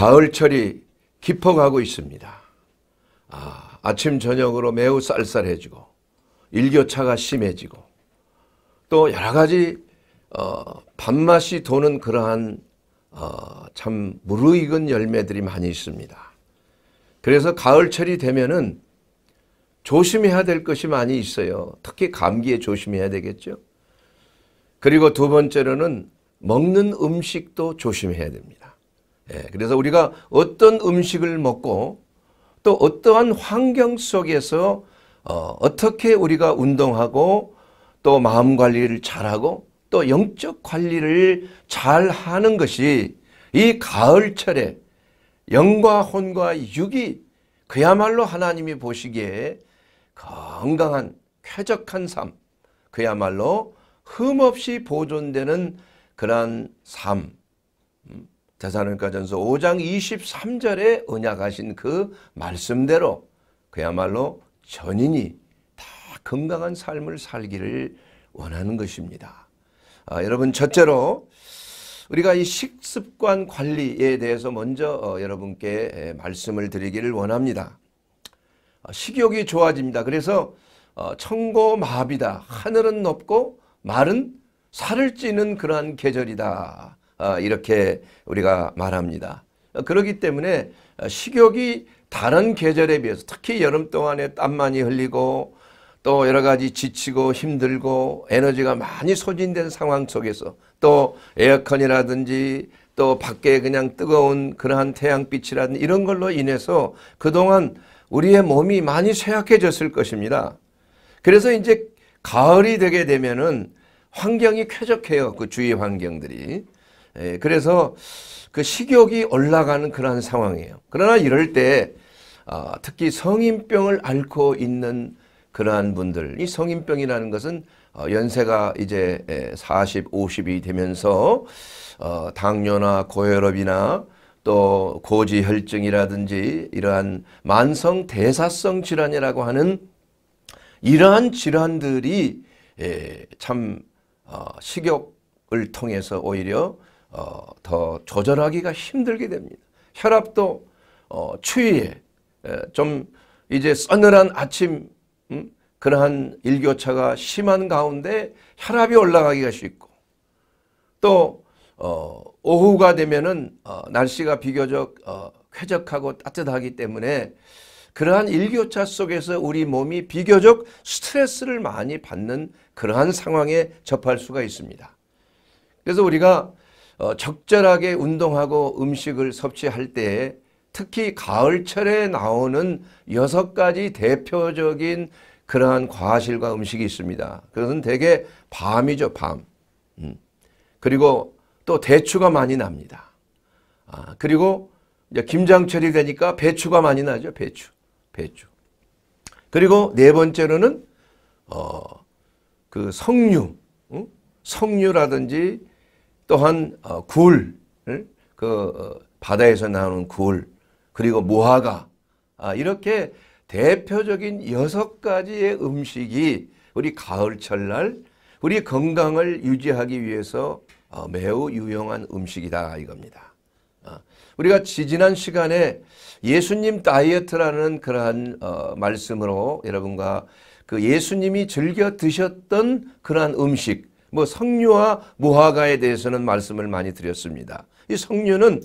가을철이 깊어가고 있습니다. 아, 아침 저녁으로 매우 쌀쌀해지고 일교차가 심해지고 또 여러 가지 어, 밥맛이 도는 그러한 어, 참 무르익은 열매들이 많이 있습니다. 그래서 가을철이 되면은 조심해야 될 것이 많이 있어요. 특히 감기에 조심해야 되겠죠. 그리고 두 번째로는 먹는 음식도 조심해야 됩니다. 예, 그래서 우리가 어떤 음식을 먹고 또 어떠한 환경 속에서 어, 떻게 우리가 운동하고 또 마음 관리를 잘하고 또 영적 관리를 잘하는 것이 이 가을철에 영과 혼과 육이 그야말로 하나님이 보시기에 건강한 쾌적한 삶 그야말로 흠없이 보존되는 그러한 삶 자사로니까전서 5장 23절에 언약하신 그 말씀대로 그야말로 전인이 다 건강한 삶을 살기를 원하는 것입니다. 아, 여러분 첫째로 우리가 이 식습관 관리에 대해서 먼저 어, 여러분께 에, 말씀을 드리기를 원합니다. 어, 식욕이 좋아집니다. 그래서 어, 천고마비다. 하늘은 높고 말은 살을 찌는 그러한 계절이다. 어, 이렇게 우리가 말합니다. 어, 그렇기 때문에 어, 식욕이 다른 계절에 비해서 특히 여름 동안에 땀 많이 흘리고 또 여러 가지 지치고 힘들고 에너지가 많이 소진된 상황 속에서 또 에어컨이라든지 또 밖에 그냥 뜨거운 그러한 태양빛이라든지 이런 걸로 인해서 그동안 우리의 몸이 많이 쇠약해졌을 것입니다. 그래서 이제 가을이 되게 되면은 환경이 쾌적해요. 그 주위 환경들이. 예, 그래서 그 식욕이 올라가는 그러한 상황이에요. 그러나 이럴 때 어, 특히 성인병을 앓고 있는 그러한 분들 이 성인병이라는 것은 어, 연세가 이제 40, 예, 50이 되면서 어, 당뇨나 고혈압이나 또 고지혈증이라든지 이러한 만성 대사성 질환이라고 하는 이러한 질환들이 예, 참 어, 식욕을 통해서 오히려 어, 더 조절하기가 힘들게 됩니다. 혈압도 어, 추위에 좀 이제 서늘한 아침 음? 그러한 일교차가 심한 가운데 혈압이 올라가기가 쉽고 또 어, 오후가 되면은 어, 날씨가 비교적 어, 쾌적하고 따뜻하기 때문에 그러한 일교차 속에서 우리 몸이 비교적 스트레스를 많이 받는 그러한 상황에 접할 수가 있습니다. 그래서 우리가 어, 적절하게 운동하고 음식을 섭취할 때에 특히 가을철에 나오는 여섯 가지 대표적인 그러한 과실과 음식이 있습니다. 그것은 대개 밤이죠, 밤. 음. 그리고 또 대추가 많이 납니다. 아, 그리고 이제 김장철이 되니까 배추가 많이 나죠, 배추. 배추. 그리고 네 번째로는 어, 그 석류, 응? 석류라든지 또한 어, 굴, 그 어, 바다에서 나오는 굴, 그리고 무화과 아, 이렇게 대표적인 여섯 가지의 음식이 우리 가을철날 우리 건강을 유지하기 위해서 어, 매우 유용한 음식이다 이겁니다. 아, 우리가 지지난 시간에 예수님 다이어트라는 그러한 말씀으로 여러분과 그 예수님이 즐겨 드셨던 그러한 음식 뭐 성류와 무화과에 대해서는 말씀을 많이 드렸습니다. 이 성류는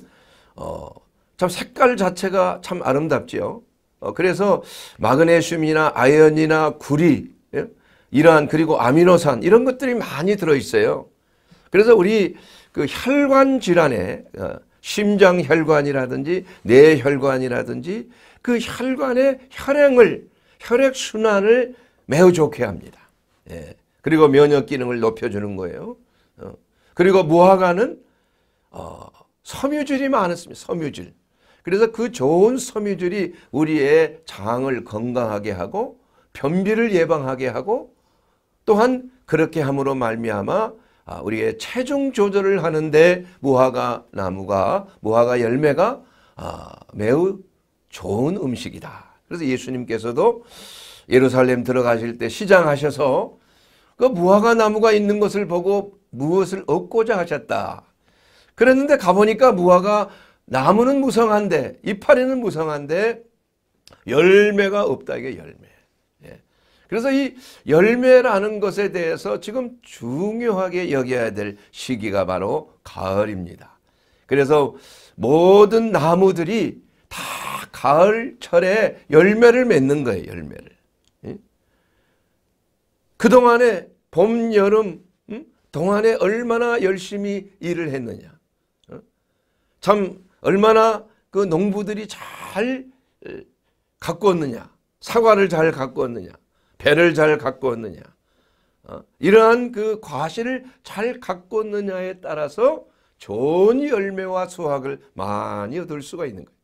어, 참 색깔 자체가 참 아름답지요. 어, 그래서 마그네슘이나 아연이나 구리 예? 이러한 그리고 아미노산 이런 것들이 많이 들어 있어요. 그래서 우리 그 혈관 질환에 어, 심장 혈관이라든지 뇌혈관이라든지 그 혈관의 혈행을 혈액 순환을 매우 좋게 합니다. 예. 그리고 면역 기능을 높여주는 거예요. 어. 그리고 무화과는 어, 섬유질이 많았습니다. 섬유질. 그래서 그 좋은 섬유질이 우리의 장을 건강하게 하고 변비를 예방하게 하고 또한 그렇게 함으로 말미암아 아, 우리의 체중 조절을 하는데 무화과 나무가 무화과 열매가 아, 매우 좋은 음식이다. 그래서 예수님께서도 예루살렘 들어가실 때 시장하셔서 그 무화과 나무가 있는 것을 보고 무엇을 얻고자 하셨다. 그랬는데 가보니까 무화과 나무는 무성한데 이파리는 무성한데 열매가 없다 이게 열매. 예. 그래서 이 열매라는 것에 대해서 지금 중요하게 여겨야 될 시기가 바로 가을입니다. 그래서 모든 나무들이 다 가을철에 열매를 맺는 거예요. 열매를. 그동안에 봄, 여름 음? 동안에 얼마나 열심히 일을 했느냐. 어? 참 얼마나 그 농부들이 잘가꾸었느냐 사과를 잘가꾸었느냐 배를 잘가꾸었느냐 어? 이러한 그 과실을 잘가꾸었느냐에 따라서 좋은 열매와 수확을 많이 얻을 수가 있는 거예요.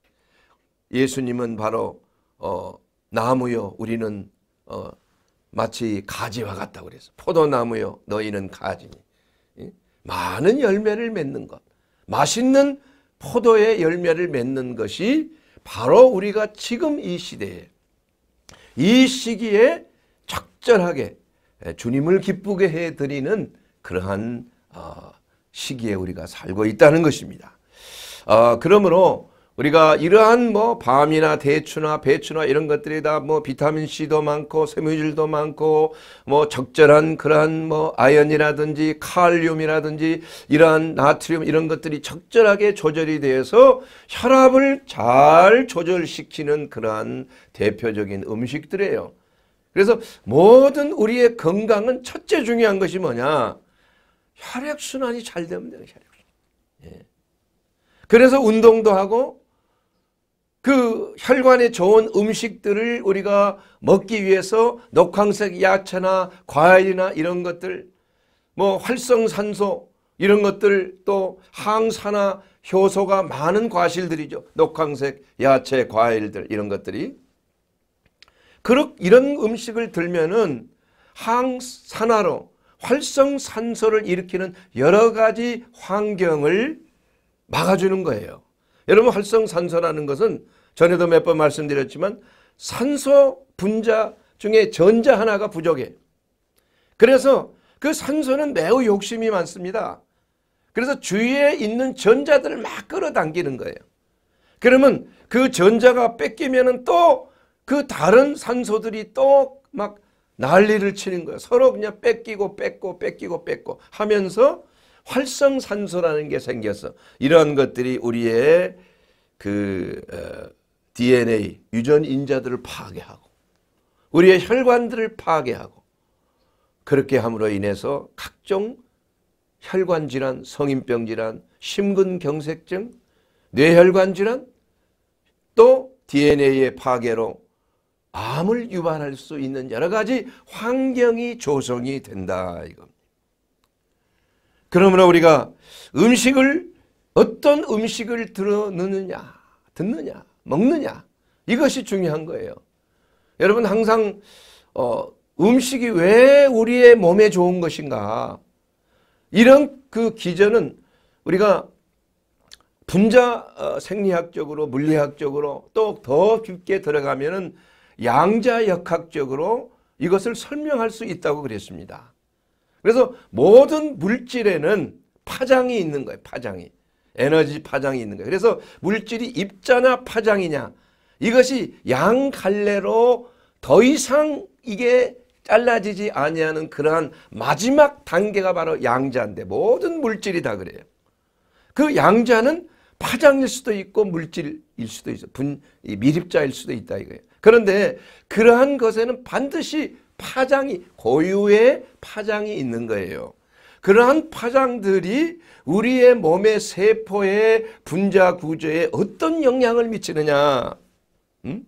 예수님은 바로 어, 나무요 우리는 어, 마치 가지와 같다고 그래서 포도나무요 너희는 가지니 많은 열매를 맺는 것 맛있는 포도의 열매를 맺는 것이 바로 우리가 지금 이 시대에 이 시기에 적절하게 주님을 기쁘게 해드리는 그러한 어, 시기에 우리가 살고 있다는 것입니다. 어, 그러므로 우리가 이러한 뭐 밤이나 대추나 배추나 이런 것들이 다 뭐 비타민 C도 많고 섬유질도 많고 뭐 적절한 그러한 뭐 아연이라든지 칼륨이라든지 이러한 나트륨 이런 것들이 적절하게 조절이 돼서 혈압을 잘 조절시키는 그러한 대표적인 음식들이에요. 그래서 모든 우리의 건강은 첫째 중요한 것이 뭐냐? 혈액순환이 잘 되면 돼요. 혈액순환. 예. 그래서 운동도 하고 그 혈관에 좋은 음식들을 우리가 먹기 위해서 녹황색 야채나 과일이나 이런 것들 뭐 활성산소 이런 것들 또 항산화 효소가 많은 과실들이죠. 녹황색 야채 과일들 이런 것들이 그렇 이런 음식을 들면은 항산화로 활성산소를 일으키는 여러 가지 환경을 막아주는 거예요. 여러분 활성산소라는 것은 전에도 몇 번 말씀드렸지만 산소 분자 중에 전자 하나가 부족해. 그래서 그 산소는 매우 욕심이 많습니다. 그래서 주위에 있는 전자들을 막 끌어당기는 거예요. 그러면 그 전자가 뺏기면 또 그 다른 산소들이 또 막 난리를 치는 거예요. 서로 그냥 뺏기고 뺏고 뺏기고 뺏고 하면서 활성산소라는 게생겨서 이러한 것들이 우리의 그 어, DNA 유전 인자들을 파괴하고 우리의 혈관들을 파괴하고 그렇게 함으로 인해서 각종 혈관 질환, 성인병 질환, 심근경색증, 뇌혈관 질환 또 DNA의 파괴로 암을 유발할 수 있는 여러 가지 환경이 조성이 된다 이겁니다. 그러므로 우리가 음식을 어떤 음식을 들어 느냐 듣느냐 먹느냐 이것이 중요한 거예요. 여러분 항상 어, 음식이 왜 우리의 몸에 좋은 것인가 이런 그 기전은 우리가 분자 어, 생리학적으로 물리학적으로 또 더 깊게 들어가면 양자역학적으로 이것을 설명할 수 있다고 그랬습니다. 그래서 모든 물질에는 파장이 있는 거예요. 파장이. 에너지 파장이 있는 거예요. 그래서 물질이 입자나 파장이냐 이것이 양 갈래로 더 이상 이게 잘라지지 아니하는 그러한 마지막 단계가 바로 양자인데 모든 물질이 다 그래요. 그 양자는 파장일 수도 있고 물질일 수도 있어. 분, 미립자일 수도 있다 이거예요. 그런데 그러한 것에는 반드시 파장이 고유의 파장이 있는 거예요. 그러한 파장들이 우리의 몸의 세포의 분자 구조에 어떤 영향을 미치느냐? 음?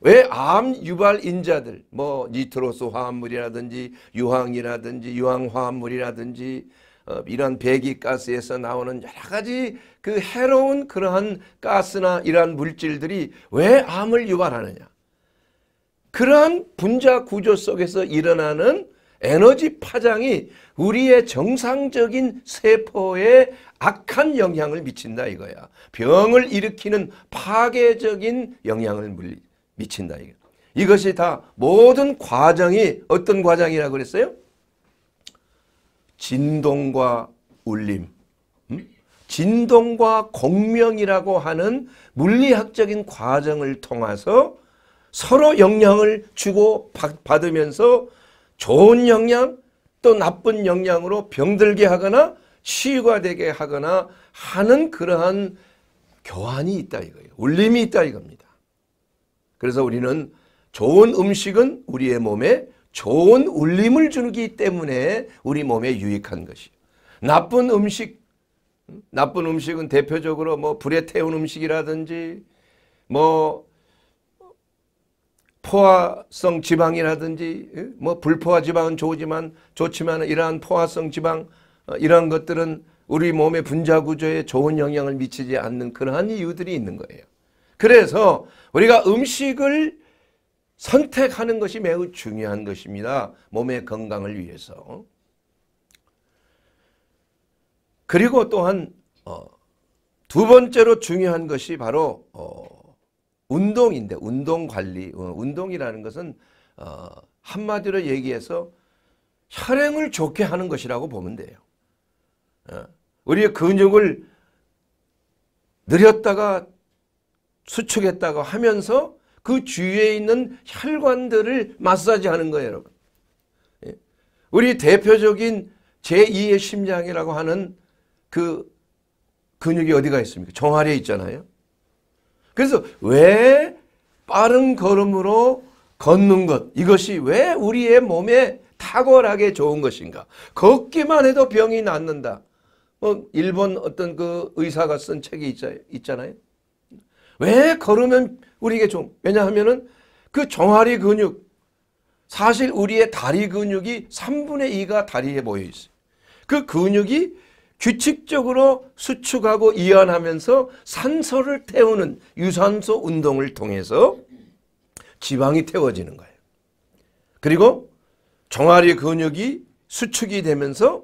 왜암 유발 인자들 뭐 니트로스 화합물이라든지 유황이라든지 유황 화합물이라든지 어, 이런 배기가스에서 나오는 여러 가지 그 해로운 그러한 가스나 이러한 물질들이 왜 암을 유발하느냐 그러한 분자 구조 속에서 일어나는 에너지 파장이 우리의 정상적인 세포에 악한 영향을 미친다 이거야. 병을 일으키는 파괴적인 영향을 미친다 이거. 이것이 다 모든 과정이 어떤 과정이라고 그랬어요? 진동과 울림. 음? 진동과 공명이라고 하는 물리학적인 과정을 통해서 서로 영향을 주고 받으면서 좋은 영향 또 나쁜 영향으로 병들게 하거나 치유가 되게 하거나 하는 그러한 교환이 있다 이거예요. 울림이 있다 이겁니다. 그래서 우리는 좋은 음식은 우리의 몸에 좋은 울림을 주기 때문에 우리 몸에 유익한 것이요. 나쁜 음식, 나쁜 음식은 대표적으로 뭐 불에 태운 음식이라든지 뭐 포화성 지방이라든지 예? 뭐 불포화 지방은 좋지만 좋지만 이러한 포화성 지방 어, 이러한 것들은 우리 몸의 분자 구조에 좋은 영향을 미치지 않는 그러한 이유들이 있는 거예요. 그래서 우리가 음식을 선택하는 것이 매우 중요한 것입니다. 몸의 건강을 위해서. 그리고 또한 어, 두 번째로 중요한 것이 바로 어, 운동인데 운동 관리 어, 운동이라는 것은 어, 한마디로 얘기해서 혈행을 좋게 하는 것이라고 보면 돼요. 어, 우리의 근육을 늘렸다가 수축했다가 하면서 그 주위에 있는 혈관들을 마사지하는 거예요 여러분. 예. 우리 대표적인 제2의 심장이라고 하는 그 근육이 어디가 있습니까? 종아리에 있잖아요. 그래서 왜 빠른 걸음으로 걷는 것 이것이 왜 우리의 몸에 탁월하게 좋은 것인가? 걷기만 해도 병이 낫는다. 뭐 일본 어떤 그 의사가 쓴 책이 있잖아요. 왜 걸으면 우리에게 좀 왜냐하면은 그 종아리 근육 사실 우리의 다리 근육이 3분의 2가 다리에 모여 있어요. 그 근육이 규칙적으로 수축하고 이완하면서 산소를 태우는 유산소 운동을 통해서 지방이 태워지는 거예요. 그리고 종아리 근육이 수축이 되면서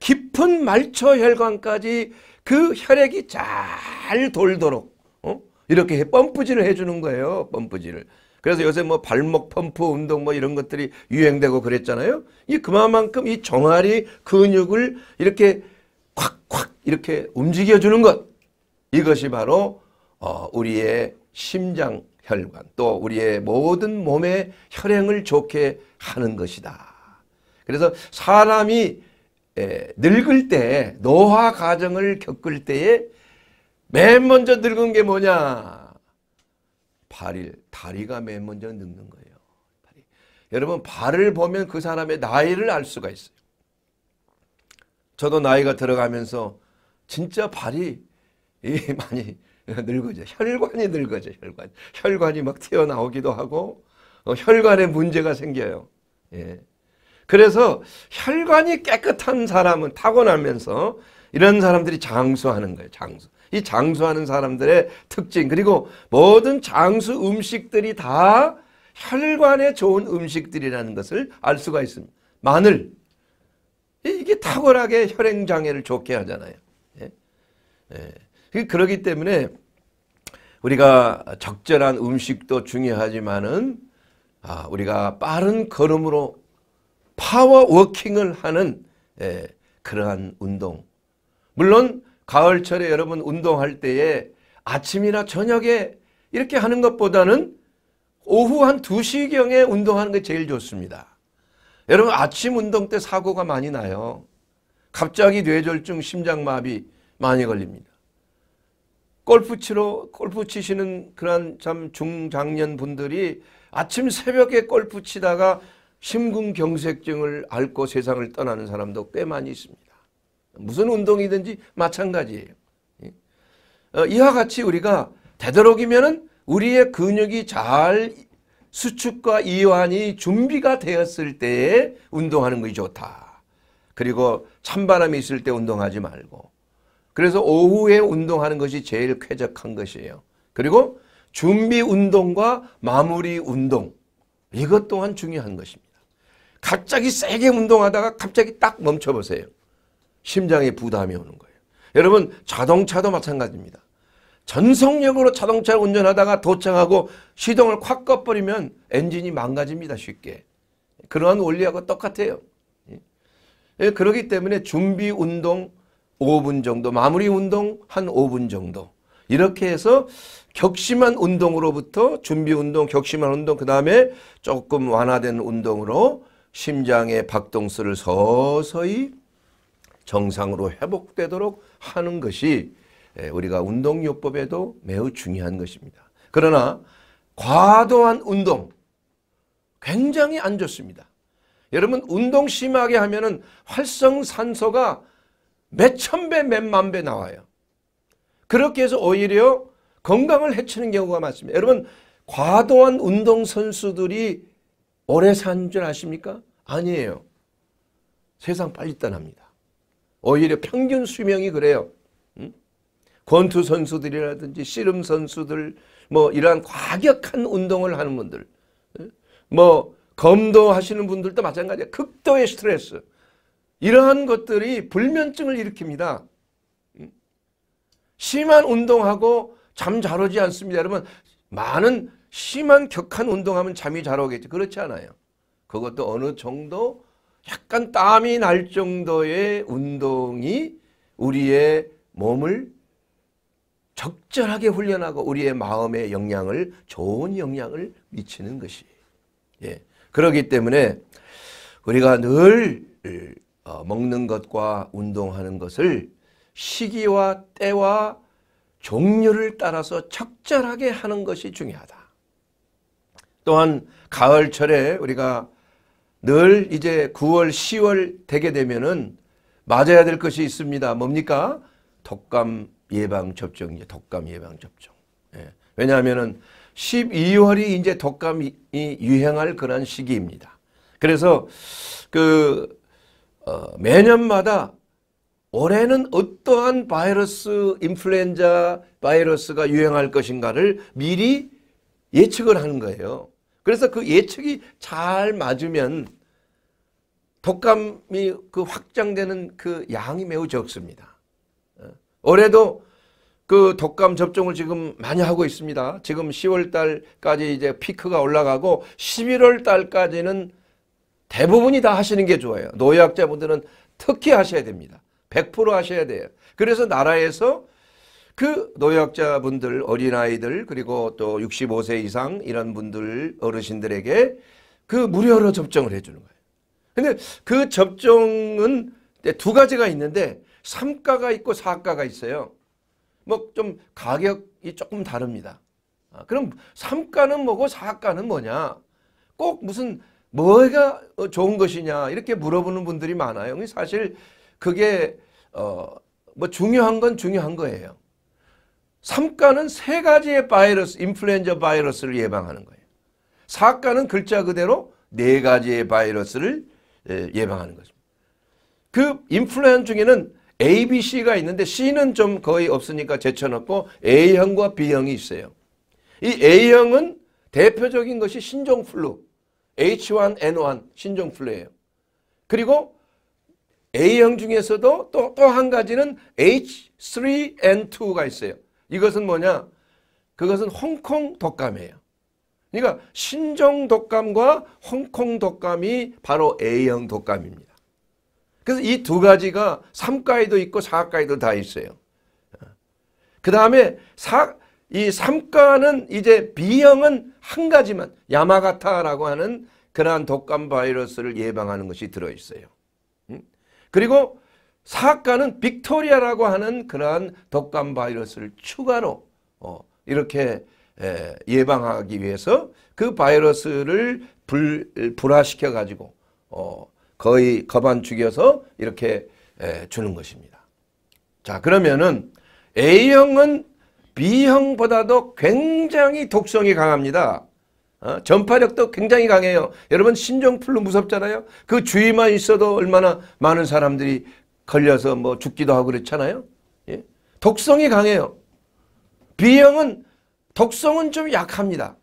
깊은 말초 혈관까지 그 혈액이 잘 돌도록 어? 이렇게 펌프질을 해주는 거예요. 펌프질을. 그래서 요새 뭐 발목 펌프 운동 뭐 이런 것들이 유행되고 그랬잖아요. 이 그만큼 이 종아리 근육을 이렇게 콱콱 이렇게 움직여주는 것 이것이 바로 어, 우리의 심장 혈관 또 우리의 모든 몸의 혈행을 좋게 하는 것이다. 그래서 사람이 늙을 때 노화 과정을 겪을 때에 맨 먼저 늙은 게 뭐냐? 발일 다리가 맨 먼저 늙는 거예요. 여러분 발을 보면 그 사람의 나이를 알 수가 있어요. 저도 나이가 들어가면서 진짜 발이 많이 늙어져. 혈관이 늙어져. 혈관. 혈관이 막 튀어나오기도 하고 어, 혈관에 문제가 생겨요. 예. 그래서 혈관이 깨끗한 사람은 타고나면서 이런 사람들이 장수하는 거예요. 장수. 이 장수하는 사람들의 특징 그리고 모든 장수 음식들이 다 혈관에 좋은 음식들이라는 것을 알 수가 있습니다. 마늘, 이게 탁월하게 혈행장애를 좋게 하잖아요. 예? 예. 그, 그러기 때문에 우리가 적절한 음식도 중요하지만은 아, 우리가 빠른 걸음으로 파워워킹을 하는 예, 그러한 운동. 물론 가을철에 여러분 운동할 때에 아침이나 저녁에 이렇게 하는 것보다는 오후 한 2시경에 운동하는 게 제일 좋습니다. 여러분 아침 운동 때 사고가 많이 나요. 갑자기 뇌졸중, 심장마비 많이 걸립니다. 골프 치러 골프 치시는 그런 참 중장년 분들이 아침 새벽에 골프 치다가 심근경색증을 앓고 세상을 떠나는 사람도 꽤 많이 있습니다. 무슨 운동이든지 마찬가지예요. 예? 어, 이와 같이 우리가 되도록이면 우리의 근육이 잘 수축과 이완이 준비가 되었을 때 운동하는 것이 좋다. 그리고 찬바람이 있을 때 운동하지 말고 그래서 오후에 운동하는 것이 제일 쾌적한 것이에요. 그리고 준비 운동과 마무리 운동 이것 또한 중요한 것입니다. 갑자기 세게 운동하다가 갑자기 딱 멈춰보세요. 심장에 부담이 오는 거예요. 여러분 자동차도 마찬가지입니다. 전속력으로 자동차 를 운전하다가 도착하고 시동을 콱 꺼버리면 엔진이 망가집니다. 쉽게. 그러한 원리하고 똑같아요. 예, 예 그러기 때문에 준비 운동 5분 정도, 마무리 운동 한 5분 정도. 이렇게 해서 격심한 운동으로부터 준비 운동, 격심한 운동, 그 다음에 조금 완화된 운동으로 심장의 박동수를 서서히 정상으로 회복되도록 하는 것이 예, 우리가 운동요법에도 매우 중요한 것입니다. 그러나 과도한 운동 굉장히 안 좋습니다. 여러분 운동 심하게 하면은 활성산소가 몇천 배, 몇만 배 나와요. 그렇게 해서 오히려 건강을 해치는 경우가 많습니다. 여러분 과도한 운동 선수들이 오래 산 줄 아십니까? 아니에요. 세상 빨리 떠납니다. 오히려 평균 수명이 그래요. 권투 선수들이라든지 씨름 선수들 뭐 이러한 과격한 운동을 하는 분들 뭐 검도 하시는 분들도 마찬가지예요. 극도의 스트레스 이러한 것들이 불면증을 일으킵니다. 심한 운동하고 잠 잘 오지 않습니다. 여러분 많은 심한 격한 운동하면 잠이 잘 오겠죠. 그렇지 않아요. 그것도 어느 정도 약간 땀이 날 정도의 운동이 우리의 몸을 적절하게 훈련하고 우리의 마음에 영향을 좋은 영향을 미치는 것이 예. 그렇기 때문에 우리가 늘 어, 먹는 것과 운동하는 것을 시기와 때와 종류를 따라서 적절하게 하는 것이 중요하다. 또한 가을철에 우리가 늘 이제 9월 10월 되게 되면은 맞아야 될 것이 있습니다. 뭡니까? 독감 예방 접종 이제 독감 예방 접종. 예. 왜냐하면은 12월이 이제 독감이 유행할 그런 시기입니다. 그래서 그 어, 매년마다 올해는 어떠한 바이러스 인플루엔자 바이러스가 유행할 것인가를 미리 예측을 하는 거예요. 그래서 그 예측이 잘 맞으면 독감이 그 확장되는 그 양이 매우 적습니다. 예. 올해도 그 독감 접종을 지금 많이 하고 있습니다. 지금 10월 달까지 이제 피크가 올라가고 11월 달까지는 대부분이 다 하시는 게 좋아요. 노약자분들은 특히 하셔야 됩니다. 100% 하셔야 돼요. 그래서 나라에서 그 노약자분들, 어린아이들, 그리고 또 65세 이상 이런 분들, 어르신들에게 그 무료로 접종을 해주는 거예요. 근데 그 접종은 두 가지가 있는데 3가가 있고 4가가 있어요. 뭐좀 가격이 조금 다릅니다. 아, 그럼 3가는 뭐고 4가는 뭐냐? 꼭 무슨 뭐가 어, 좋은 것이냐 이렇게 물어보는 분들이 많아요. 사실 그게 어, 뭐 중요한 건 중요한 거예요. 삼가는 세 가지의 바이러스, 인플루엔자 바이러스를 예방하는 거예요. 사가는 글자 그대로 네 가지의 바이러스를 예, 예방하는 것입그 인플루엔 중에는 A, B, C가 있는데 C는 좀 거의 없으니까 제쳐놓고 A형과 B형이 있어요. 이 A형은 대표적인 것이 신종플루, H1N1 신종플루예요. 그리고 A형 중에서도 또또 한 가지는 H3N2가 있어요. 이것은 뭐냐? 그것은 홍콩 독감이에요. 그러니까 신종 독감과 홍콩 독감이 바로 A형 독감입니다. 그래서 이 두 가지가 3가에도 있고 4가에도 다 있어요. 그 다음에 이 3가는 이제 B형은 한 가지만 야마가타라고 하는 그러한 독감 바이러스를 예방하는 것이 들어있어요. 음? 그리고 4가는 빅토리아라고 하는 그러한 독감 바이러스를 추가로 어, 이렇게 예방하기 위해서 그 바이러스를 불, 불화시켜 가지고 어, 거의 거반 죽여서 이렇게 주는 것입니다. 자 그러면은 A형은 B형보다도 굉장히 독성이 강합니다. 어? 전파력도 굉장히 강해요. 여러분 신종플루 무섭잖아요. 그 주위만 있어도 얼마나 많은 사람들이 걸려서 뭐 죽기도 하고 그렇잖아요. 예? 독성이 강해요. B형은 독성은 좀 약합니다.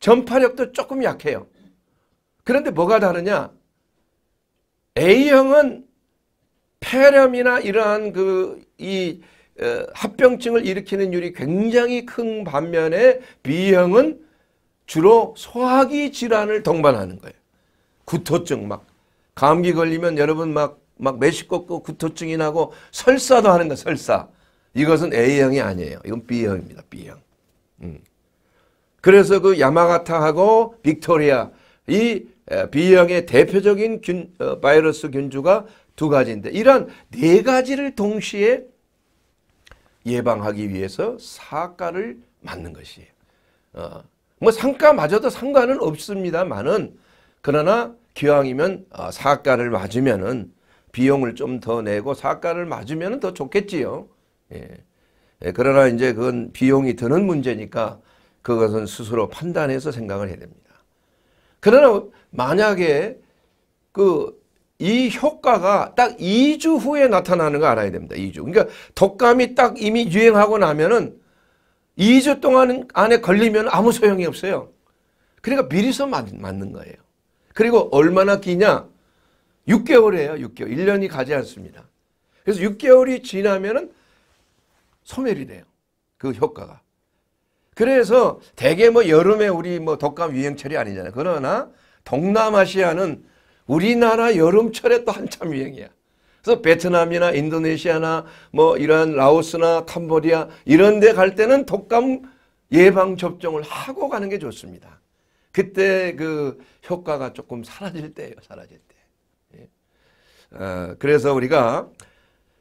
전파력도 조금 약해요. 그런데 뭐가 다르냐? A형은 폐렴이나 이러한 그이 어, 합병증을 일으키는 율이 굉장히 큰 반면에 B형은 주로 소화기 질환을 동반하는 거예요. 구토증 막 감기 걸리면 여러분 막막 매식 걷고 구토증이 나고 설사도 하는 거 설사. 이것은 A형이 아니에요. 이건 B형입니다. B형. 음. 그래서 그 야마가타하고 빅토리아 이 B형의 대표적인 균, 어, 바이러스 균주가 두 가지인데 이런 네 가지를 동시에 예방하기 위해서 사과를 맞는 것이에요. 어, 뭐 상가마저도 상관은 없습니다만은 그러나 기왕이면 어, 사과를 맞으면은 비용을 좀 더 내고 사과를 맞으면 더 좋겠지요. 예. 예, 그러나 이제 그건 비용이 드는 문제니까 그것은 스스로 판단해서 생각을 해야 됩니다. 그러나 만약에 그 이 효과가 딱 2주 후에 나타나는 거 알아야 됩니다. 2주. 그러니까 독감이 딱 이미 유행하고 나면은 2주 동안 안에 걸리면 아무 소용이 없어요. 그러니까 미리서 맞, 는 거예요. 그리고 얼마나 기냐? 6개월이에요. 6개월. 1년이 가지 않습니다. 그래서 6개월이 지나면은 소멸이 돼요. 그 효과가. 그래서 대개 뭐 여름에 우리 뭐 독감 유행철이 아니잖아요. 그러나 동남아시아는 우리나라 여름철에 또 한참 유행이야. 그래서 베트남이나 인도네시아나 뭐 이러한 라오스나 캄보디아 이런 데 갈 때는 독감 예방 접종을 하고 가는 게 좋습니다. 그때 그 효과가 조금 사라질 때예요. 사라질 때. 예. 어, 그래서 우리가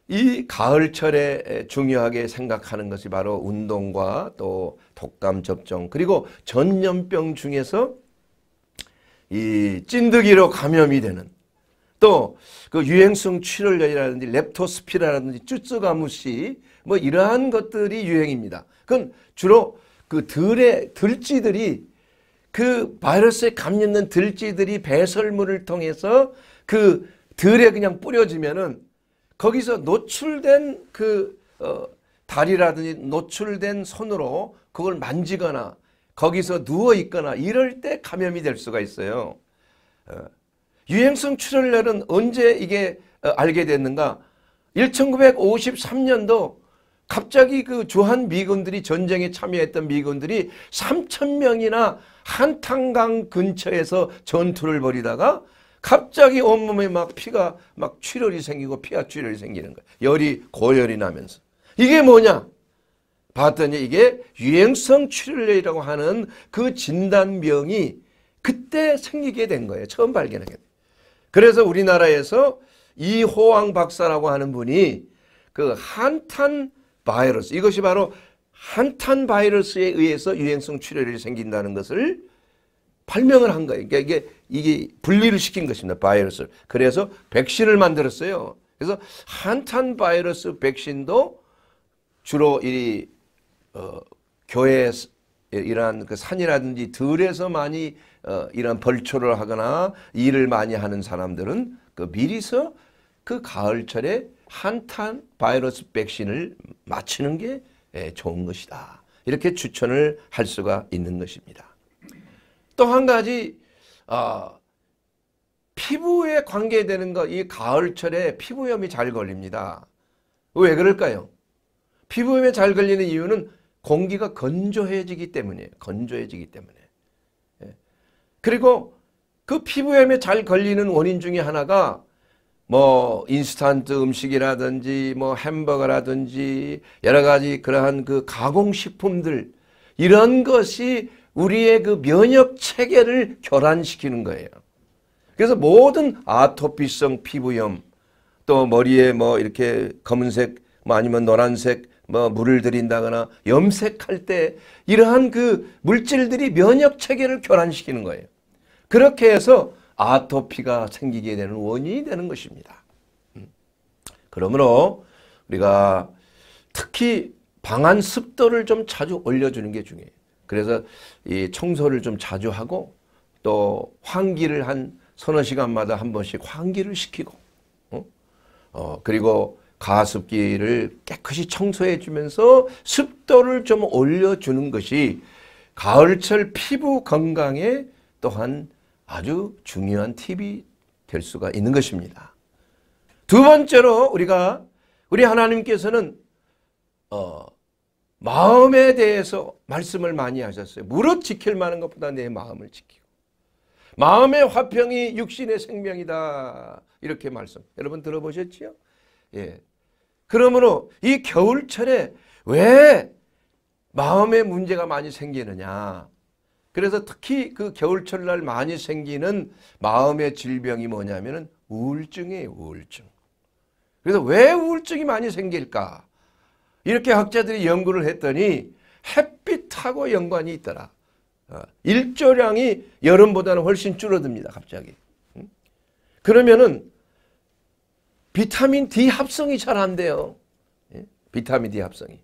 이 가을철에 중요하게 생각하는 것이 바로 운동과 또 독감 접종 그리고 전염병 중에서 이 찐득이로 감염이 되는 또 그 유행성 출혈열이라든지 렙토스피라든지 쭈쭈가무시 뭐 이러한 것들이 유행입니다. 그건 주로 그 들의 들쥐들이 그 바이러스에 감염된 들쥐들이 배설물을 통해서 그 들에 그냥 뿌려지면은 거기서 노출된 그 어, 다리라든지 노출된 손으로 그걸 만지거나 거기서 누워 있거나 이럴 때 감염이 될 수가 있어요. 어. 유행성 출혈열은 언제 이게 어, 알게 됐는가? 1953년도 갑자기 그 주한 미군들이 전쟁에 참여했던 미군들이 3천명이나 한탄강 근처에서 전투를 벌이다가 갑자기 온몸에 막 피가 막 출혈이 생기고 피하 출혈이 생기는 거예요. 열이 고열이 나면서. 이게 뭐냐? 봤더니 이게 유행성 출혈이라고 하는 그 진단명이 그때 생기게 된 거예요. 처음 발견하게. 그래서 우리나라에서 이호황 박사라고 하는 분이 그 한탄 바이러스 이것이 바로 한탄 바이러스에 의해서 유행성 출혈이 생긴다는 것을 발명을 한 거예요. 그러니까 이게 이게 분리를 시킨 것입니다. 바이러스를. 그래서 백신을 만들었어요. 그래서 한탄 바이러스 백신도 주로 이 어, 교회에 이러한 그 산이라든지 들에서 많이 어, 이런 벌초를 하거나 일을 많이 하는 사람들은 그 미리서 그 가을철에 한탄 바이러스 백신을 맞추는 게 예, 좋은 것이다. 이렇게 추천을 할 수가 있는 것입니다. 또 한 가지 어, 피부에 관계되는 것, 이 가을철에 피부염이 잘 걸립니다. 왜 그럴까요? 피부염이잘 걸리는 이유는 공기가 건조해지기 때문이에요. 건조해지기 때문에. 예. 그리고 그 피부염에 잘 걸리는 원인 중에 하나가 뭐 인스턴트 음식이라든지 뭐 햄버거라든지 여러 가지 그러한 그 가공식품들 이런 것이 우리의 그 면역 체계를 교란시키는 거예요. 그래서 모든 아토피성 피부염 또 머리에 뭐 이렇게 검은색 뭐 아니면 노란색 뭐 물을 들인다거나 염색할 때 이러한 그 물질들이 면역 체계를 교란시키는 거예요. 그렇게 해서 아토피가 생기게 되는 원인이 되는 것입니다. 음. 그러므로 우리가 특히 방안 습도를 좀 자주 올려주는 게 중요해요. 그래서 이 청소를 좀 자주 하고 또 환기를 한 서너 시간마다 한 번씩 환기를 시키고 어? 어 그리고 가습기를 깨끗이 청소해 주면서 습도를 좀 올려주는 것이 가을철 피부 건강에 또한 아주 중요한 팁이 될 수가 있는 것입니다. 두 번째로 우리가 우리 하나님께서는 어, 마음에 대해서 말씀을 많이 하셨어요. 무릇 지킬 만한 것보다 내 마음을 지키고 마음의 화평이 육신의 생명이다. 이렇게 말씀. 여러분 들어보셨지 예. 그러므로 이 겨울철에 왜 마음의 문제가 많이 생기느냐. 그래서 특히 그 겨울철날 많이 생기는 마음의 질병이 뭐냐면 우울증이에요, 우울증. 그래서 왜 우울증이 많이 생길까? 이렇게 학자들이 연구를 했더니 햇빛하고 연관이 있더라. 어, 일조량이 여름보다는 훨씬 줄어듭니다, 갑자기. 그러면은 비타민 D 합성이 잘 안 돼요. 예? 비타민 D 합성이.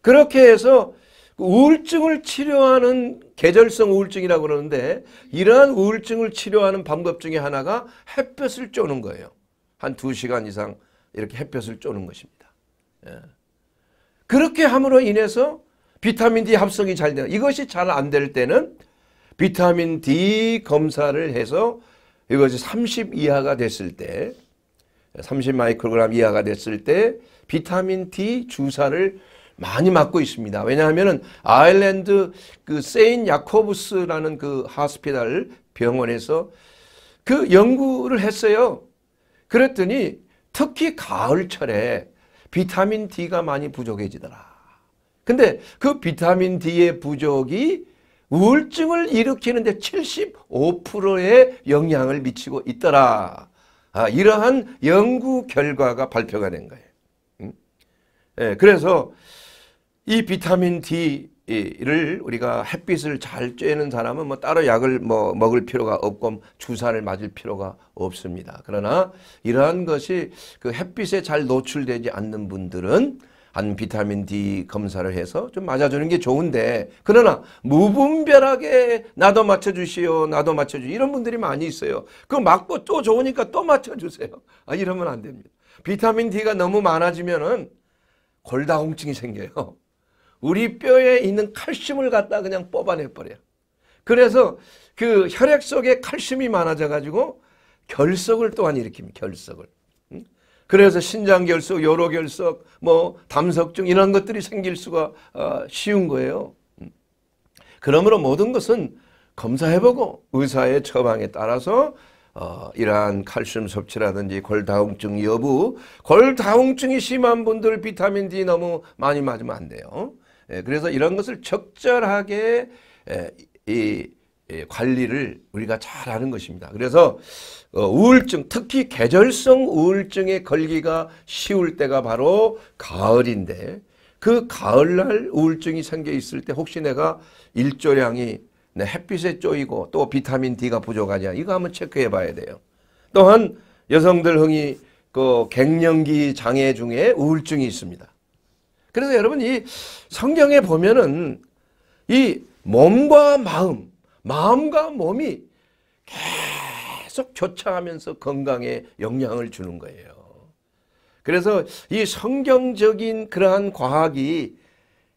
그렇게 해서 그 우울증을 치료하는 계절성 우울증이라고 그러는데 이러한 우울증을 치료하는 방법 중에 하나가 햇볕을 쪼는 거예요. 한 2시간 이상 이렇게 햇볕을 쪼는 것입니다. 예. 그렇게 함으로 인해서 비타민 D 합성이 잘 돼요. 이것이 잘 안 될 때는 비타민 D 검사를 해서 이것이 30 이하가 됐을 때30 마이크로그램 이하가 됐을 때 비타민 D 주사를 많이 맞고 있습니다. 왜냐하면 아일랜드 그 세인 야코브스라는 그 하스피달 병원에서 그 연구를 했어요. 그랬더니 특히 가을철에 비타민 D가 많이 부족해지더라. 근데 그 비타민 D의 부족이 우울증을 일으키는데 75%의 영향을 미치고 있더라. 아, 이러한 연구 결과가 발표가 된 거예요. 음? 예, 그래서 이 비타민 D를 우리가 햇빛을 잘 쬐는 사람은 뭐 따로 약을 뭐 먹을 필요가 없고 주사를 맞을 필요가 없습니다. 그러나 이러한 것이 그 햇빛에 잘 노출되지 않는 분들은 한 비타민 D 검사를 해서 좀 맞아주는 게 좋은데 그러나 무분별하게 나도 맞춰주시오 나도 맞춰주시오 이런 분들이 많이 있어요. 그거 맞고 또 좋으니까 또 맞춰주세요. 아, 이러면 안 됩니다. 비타민 D가 너무 많아지면 은 골다공증이 생겨요. 우리 뼈에 있는 칼슘을 갖다 그냥 뽑아내버려요. 그래서 그 혈액 속에 칼슘이 많아져가지고 결석을 또한 일으킵니다. 결석을. 그래서 신장결석, 요로결석, 뭐 담석증 이런 것들이 생길 수가 어, 쉬운 거예요. 음. 그러므로 모든 것은 검사해보고 의사의 처방에 따라서 어, 이러한 칼슘 섭취라든지 골다공증 여부, 골다공증이 심한 분들 비타민 D 너무 많이 맞으면 안 돼요. 예, 그래서 이런 것을 적절하게 예, 이 예, 관리를 우리가 잘 하는 것입니다. 그래서 어, 우울증, 특히 계절성 우울증의 걸기가 쉬울 때가 바로 가을인데 그 가을날 우울증이 생겨 있을 때 혹시 내가 일조량이 햇빛에 쪼이고 또 비타민 D가 부족하냐 이거 한번 체크해 봐야 돼요. 또한 여성들 흥이 그 갱년기 장애 중에 우울증이 있습니다. 그래서 여러분 이 성경에 보면은 이 몸과 마음 마음과 몸이 계속 교차하면서 건강에 영향을 주는 거예요. 그래서 이 성경적인 그러한 과학이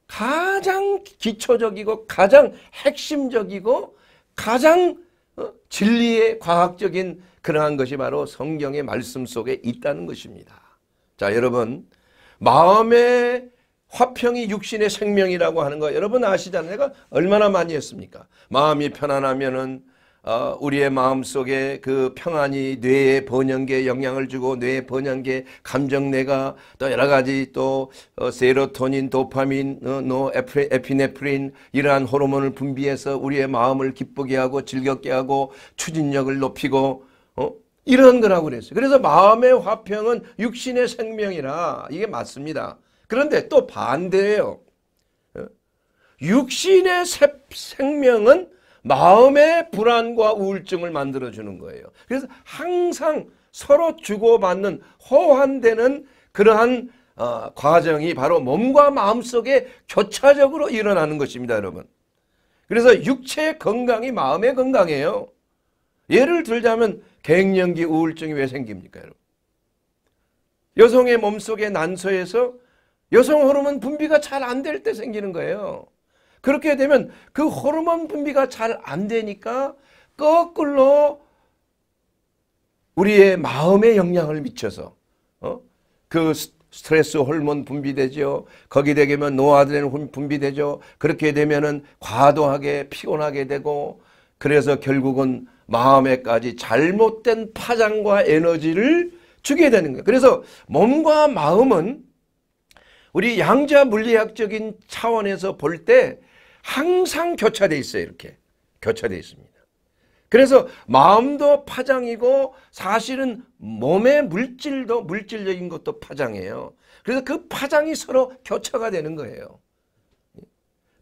가장 기초적이고 가장 핵심적이고 가장 어, 진리의 과학적인 그러한 것이 바로 성경의 말씀 속에 있다는 것입니다. 자 여러분 마음의 화평이 육신의 생명이라고 하는 거 여러분 아시잖아요. 내가 얼마나 많이 했습니까? 마음이 편안하면은 어, 우리의 마음속에 그 평안이 뇌의 번영계에 영향을 주고 뇌의 번영계 감정내가또 여러 가지 또 어, 세로토닌, 도파민, 어, 노 에프레, 에피네프린 이러한 호르몬을 분비해서 우리의 마음을 기쁘게 하고 즐겁게 하고 추진력을 높이고 어? 이런 거라고 그랬어요. 그래서 마음의 화평은 육신의 생명이라 이게 맞습니다. 그런데 또 반대예요. 육신의 생명은 마음의 불안과 우울증을 만들어주는 거예요. 그래서 항상 서로 주고받는 호환되는 그러한 어, 과정이 바로 몸과 마음 속에 교차적으로 일어나는 것입니다. 여러분. 그래서 육체의 건강이 마음의 건강이에요. 예를 들자면 갱년기 우울증이 왜 생깁니까? 여러분. 여성의 몸속에 난소에서 여성 호르몬 분비가 잘 안 될 때 생기는 거예요. 그렇게 되면 그 호르몬 분비가 잘 안 되니까 거꾸로 우리의 마음에 영향을 미쳐서 어? 그 스트레스 호르몬 분비되죠. 거기 되면 노아드레는 분비되죠. 그렇게 되면은 과도하게 피곤하게 되고 그래서 결국은 마음에까지 잘못된 파장과 에너지를 주게 되는 거예요. 그래서 몸과 마음은 우리 양자 물리학적인 차원에서 볼 때 항상 교차돼 있어요. 이렇게 교차돼 있습니다. 그래서 마음도 파장이고 사실은 몸의 물질도 물질적인 것도 파장이에요. 그래서 그 파장이 서로 교차가 되는 거예요.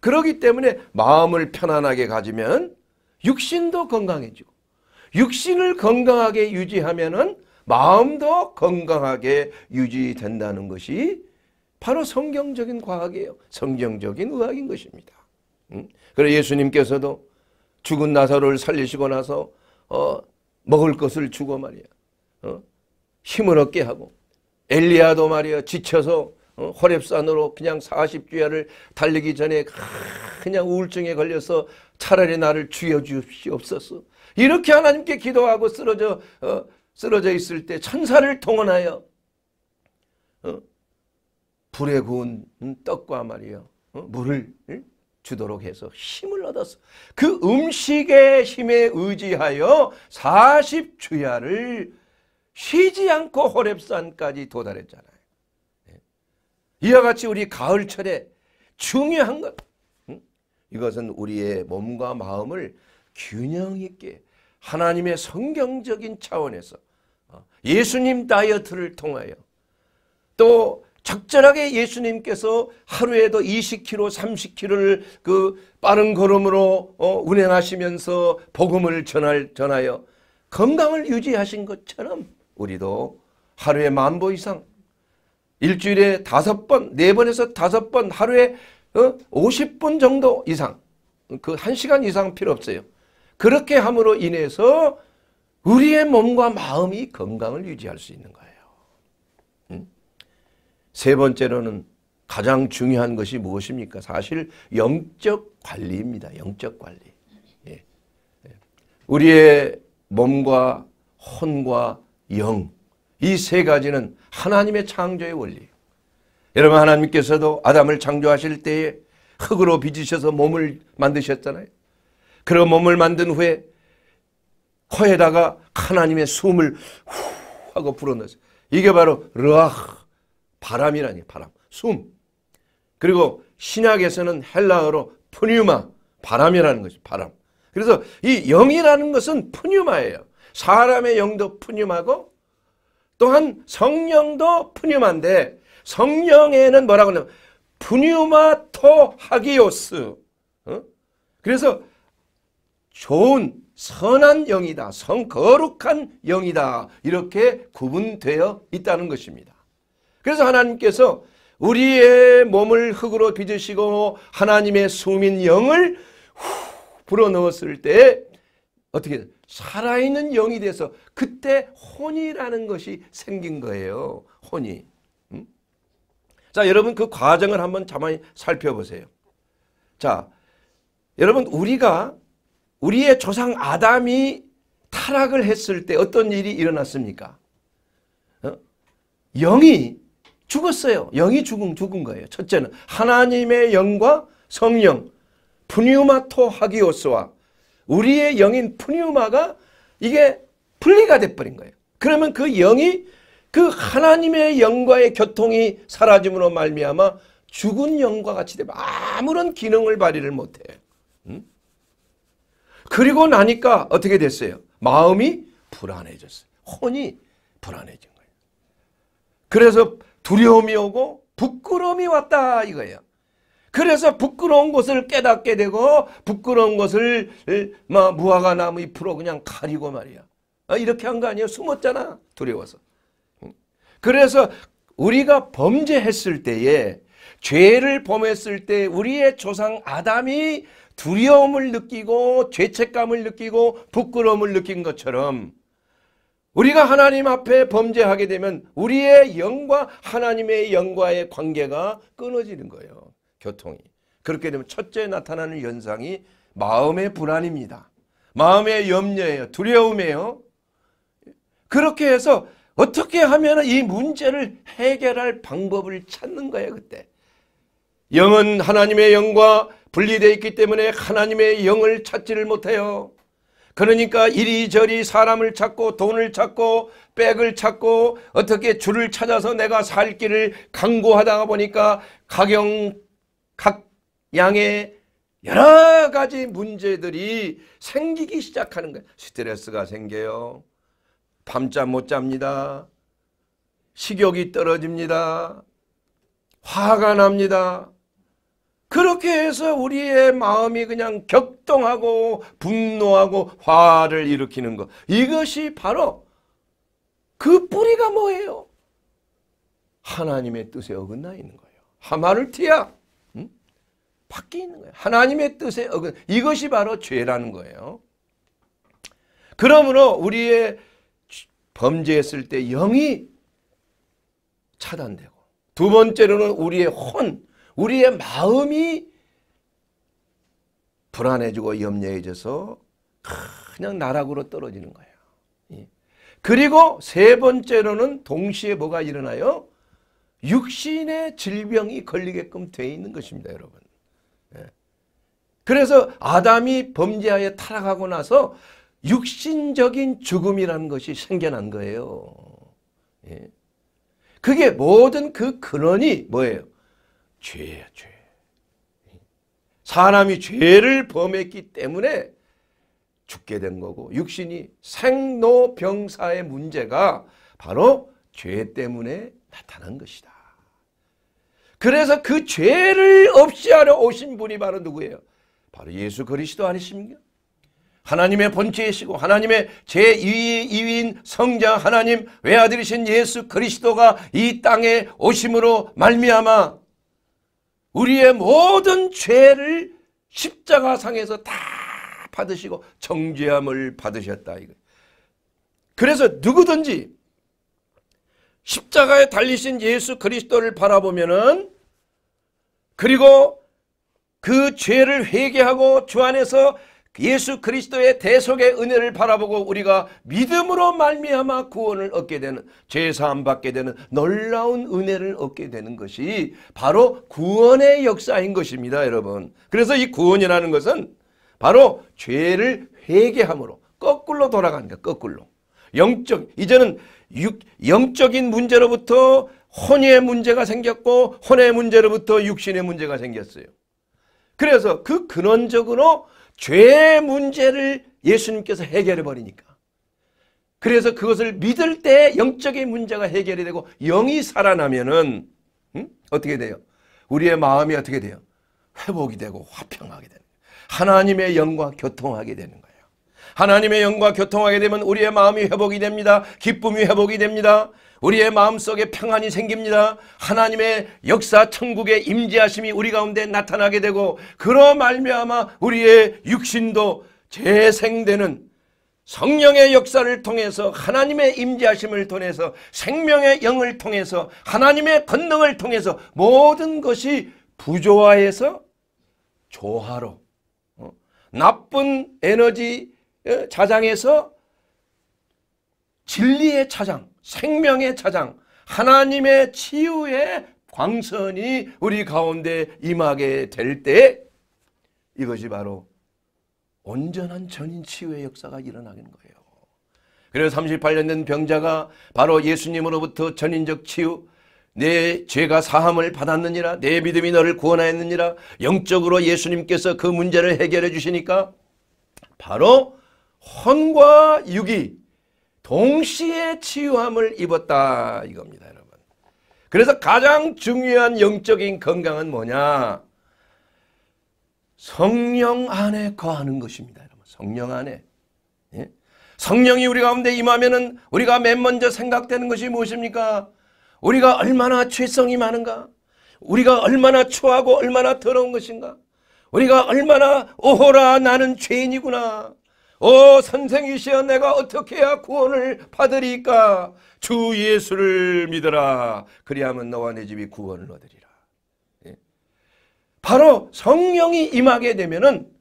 그러기 때문에 마음을 편안하게 가지면 육신도 건강해지고 육신을 건강하게 유지하면 마음도 건강하게 유지된다는 것이 바로 성경적인 과학이에요. 성경적인 의학인 것입니다. 음? 그래 예수님께서도 죽은 나사로를 살리시고 나서 어, 먹을 것을 주고 말이야. 어? 힘을 얻게 하고 엘리야도 말이야 지쳐서 어, 호랩산으로 그냥 40주야를 달리기 전에 그냥 우울증에 걸려서 차라리 나를 죽여 주시옵소서. 이렇게 하나님께 기도하고 쓰러져 어, 쓰러져 있을 때 천사를 동원하여 불에 구운 떡과 말이요. 어? 물을 주도록 해서 힘을 얻어서그 음식의 힘에 의지하여 40주야를 쉬지 않고 호랩산까지 도달했잖아요. 네. 이와 같이 우리 가을철에 중요한 것 이것은 우리의 몸과 마음을 균형 있게 하나님의 성경적인 차원에서 어? 예수님 다이어트를 통하여 또 적절하게 예수님께서 하루에도 20km, 30km를 그 빠른 걸음으로 어, 운행하시면서 복음을 전할, 전하여 건강을 유지하신 것처럼 우리도 하루에 만보 이상 일주일에 다섯 번, 네 번에서 다섯 번 하루에 어, 50분 정도 이상 그 1시간 이상 필요 없어요. 그렇게 함으로 인해서 우리의 몸과 마음이 건강을 유지할 수 있는 거예요. 세 번째로는 가장 중요한 것이 무엇입니까? 사실 영적 관리입니다. 영적 관리. 예. 예. 우리의 몸과 혼과 영. 이 세 가지는 하나님의 창조의 원리. 여러분 하나님께서도 아담을 창조하실 때에 흙으로 빚으셔서 몸을 만드셨잖아요. 그런 몸을 만든 후에 코에다가 하나님의 숨을 후 하고 불어넣었어요. 이게 바로 르아흐 바람이라니 바람. 숨. 그리고 신약에서는 헬라어로 푸뉴마 바람이라는 것이 바람. 그래서 이 영이라는 것은 푸뉴마예요. 사람의 영도 푸뉴마고 또한 성령도 푸뉴마인데 성령에는 뭐라고 하냐면 푸뉴마토 하기오스. 어? 그래서 좋은 선한 영이다. 성거룩한 영이다. 이렇게 구분되어 있다는 것입니다. 그래서 하나님께서 우리의 몸을 흙으로 빚으시고 하나님의 숨인 영을 후 불어넣었을 때 어떻게 살아있는 영이 돼서 그때 혼이라는 것이 생긴 거예요. 혼이. 음? 자 여러분 그 과정을 한번 자만히 살펴보세요. 자 여러분 우리가 우리의 조상 아담이 타락을 했을 때 어떤 일이 일어났습니까? 어? 영이 죽었어요. 영이 죽은, 죽은 거예요. 첫째는 하나님의 영과 성령 푸니마토 하기오스와 우리의 영인 푸니마가 이게 분리가 돼버린 거예요. 그러면 그 영이 그 하나님의 영과의 교통이 사라짐으로 말미암아 죽은 영과 같이 되면 아무런 기능을 발휘를 못해 그리고 나니까 어떻게 됐어요? 마음이 불안해졌어요. 혼이 불안해진 거예요. 그래서 두려움이 오고 부끄러움이 왔다 이거예요. 그래서 부끄러운 것을 깨닫게 되고 부끄러운 것을 무화과 나무 잎으로 그냥 가리고 말이야. 아, 이렇게 한 거 아니에요. 숨었잖아. 두려워서. 그래서 우리가 범죄했을 때에 죄를 범했을 때 우리의 조상 아담이 두려움을 느끼고 죄책감을 느끼고 부끄러움을 느낀 것처럼 우리가 하나님 앞에 범죄하게 되면 우리의 영과 하나님의 영과의 관계가 끊어지는 거예요. 교통이. 그렇게 되면 첫째 나타나는 현상이 마음의 불안입니다. 마음의 염려예요. 두려움이에요. 그렇게 해서 어떻게 하면 이 문제를 해결할 방법을 찾는 거예요. 그때. 영은 하나님의 영과 분리되어 있기 때문에 하나님의 영을 찾지를 못해요. 그러니까 이리저리 사람을 찾고 돈을 찾고 백을 찾고 어떻게 줄을 찾아서 내가 살 길을 강구하다 보니까 각영 각양의 여러 가지 문제들이 생기기 시작하는 거예요. 스트레스가 생겨요. 밤잠 못 잡니다. 식욕이 떨어집니다. 화가 납니다. 그렇게 해서 우리의 마음이 그냥 격동하고 분노하고 화를 일으키는 것. 이것이 바로 그 뿌리가 뭐예요? 하나님의 뜻에 어긋나 있는 거예요. 하마르티야. 음? 밖에 있는 거예요. 하나님의 뜻에 어긋 이것이 바로 죄라는 거예요. 그러므로 우리의 범죄했을 때 영이 차단되고 두 번째로는 우리의 혼, 우리의 마음이 불안해지고 염려해져서 그냥 나락으로 떨어지는 거예요. 예. 그리고 세 번째로는 동시에 뭐가 일어나요? 육신의 질병이 걸리게끔 돼 있는 것입니다. 여러분. 예. 그래서 아담이 범죄하에 타락하고 나서 육신적인 죽음이라는 것이 생겨난 거예요. 예. 그게 모든 그 근원이 뭐예요? 죄야 죄. 사람이 죄를 범했기 때문에 죽게 된 거고 육신이 생로병사의 문제가 바로 죄 때문에 나타난 것이다. 그래서 그 죄를 없이하러 오신 분이 바로 누구예요? 바로 예수 그리스도 아니십니까? 하나님의 본체이시고 하나님의 제2위인 성자 하나님 외아들이신 예수 그리스도가 이 땅에 오심으로 말미암아 우리의 모든 죄를 십자가상에서 다 받으시고 정죄함을 받으셨다. 이거. 그래서 누구든지 십자가에 달리신 예수 그리스도를 바라보면은 그리고 그 죄를 회개하고 주 안에서 예수 그리스도의 대속의 은혜를 바라보고 우리가 믿음으로 말미암아 구원을 얻게 되는 죄사함 받게 되는 놀라운 은혜를 얻게 되는 것이 바로 구원의 역사인 것입니다 여러분 그래서 이 구원이라는 것은 바로 죄를 회개함으로 거꾸로 돌아가는 거예 요 거꾸로 영적 이제는 육, 영적인 문제로부터 혼의 문제가 생겼고 혼의 문제로부터 육신의 문제가 생겼어요 그래서 그 근원적으로 죄의 문제를 예수님께서 해결해 버리니까. 그래서 그것을 믿을 때 영적인 문제가 해결이 되고 영이 살아나면은 음? 어떻게 돼요? 우리의 마음이 어떻게 돼요? 회복이 되고 화평하게 되는 거예요. 하나님의 영과 교통하게 되는 거예요. 하나님의 영과 교통하게 되면 우리의 마음이 회복이 됩니다. 기쁨이 회복이 됩니다. 우리의 마음속에 평안이 생깁니다. 하나님의 역사 천국의 임재하심이 우리 가운데 나타나게 되고 그러 말미암아 우리의 육신도 재생되는 성령의 역사를 통해서 하나님의 임재하심을 통해서 생명의 영을 통해서 하나님의 권능을 통해서 모든 것이 부조화에서 조화로 어, 나쁜 에너지 어, 자장에서 진리의 차장 생명의 차장, 하나님의 치유의 광선이 우리 가운데 임하게 될 때 이것이 바로 온전한 전인 치유의 역사가 일어나는 거예요. 그래서 38년 된 병자가 바로 예수님으로부터 전인적 치유, 내 죄가 사함을 받았느니라, 내 믿음이 너를 구원하였느니라, 영적으로 예수님께서 그 문제를 해결해 주시니까 바로 혼과 육이 동시에 치유함을 입었다 이겁니다 여러분. 그래서 가장 중요한 영적인 건강은 뭐냐? 성령 안에 거하는 것입니다 여러분. 성령 안에. 예? 성령이 우리 가운데 임하면은 우리가 맨 먼저 생각되는 것이 무엇입니까? 우리가 얼마나 죄성이 많은가? 우리가 얼마나 추하고 얼마나 더러운 것인가? 우리가 얼마나 오호라 나는 죄인이구나. 오 어, 선생이시여 내가 어떻게 해야 구원을 받으리까 주 예수를 믿어라 그리하면 너와 내 집이 구원을 얻으리라 예. 바로 성령이 임하게 되면은